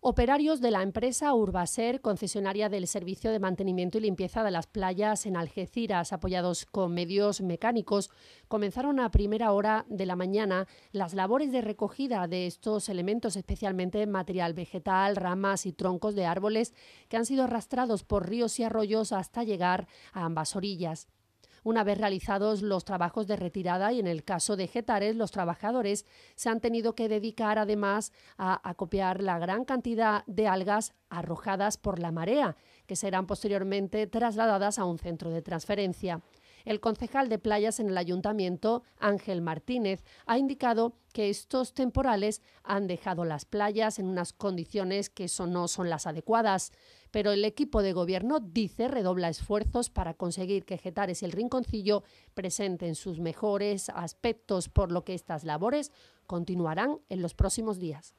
Operarios de la empresa Urbaser, concesionaria del servicio de mantenimiento y limpieza de las playas en Algeciras, apoyados con medios mecánicos, comenzaron a primera hora de la mañana las labores de recogida de estos elementos, especialmente material vegetal, ramas y troncos de árboles que han sido arrastrados por ríos y arroyos hasta llegar a ambas orillas una vez realizados los trabajos de retirada y en el caso de Getares los trabajadores se han tenido que dedicar además a acopiar la gran cantidad de algas arrojadas por la marea, que serán posteriormente trasladadas a un centro de transferencia. El concejal de playas en el ayuntamiento, Ángel Martínez, ha indicado que estos temporales han dejado las playas en unas condiciones que no son las adecuadas. Pero el equipo de gobierno dice redobla esfuerzos para conseguir que Getares y el Rinconcillo presenten sus mejores aspectos, por lo que estas labores continuarán en los próximos días.